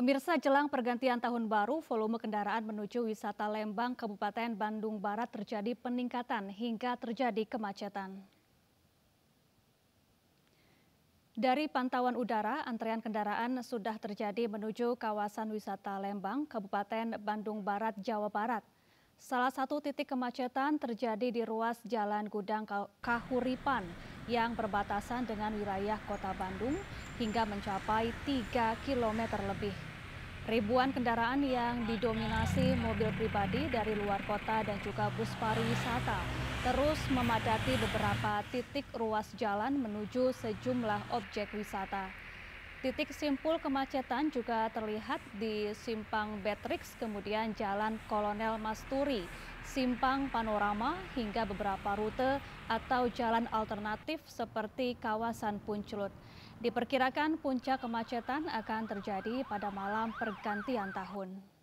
Pemirsa jelang pergantian tahun baru, volume kendaraan menuju wisata Lembang, Kabupaten Bandung Barat terjadi peningkatan hingga terjadi kemacetan. Dari pantauan udara, antrean kendaraan sudah terjadi menuju kawasan wisata Lembang, Kabupaten Bandung Barat, Jawa Barat. Salah satu titik kemacetan terjadi di ruas Jalan Gudang Kahuripan yang berbatasan dengan wilayah kota Bandung hingga mencapai 3 km lebih. Ribuan kendaraan yang didominasi mobil pribadi dari luar kota dan juga bus pariwisata terus memadati beberapa titik ruas jalan menuju sejumlah objek wisata. Titik simpul kemacetan juga terlihat di Simpang Betrix, kemudian Jalan Kolonel Masturi, Simpang Panorama, hingga beberapa rute atau jalan alternatif seperti kawasan Punculut. Diperkirakan puncak kemacetan akan terjadi pada malam pergantian tahun.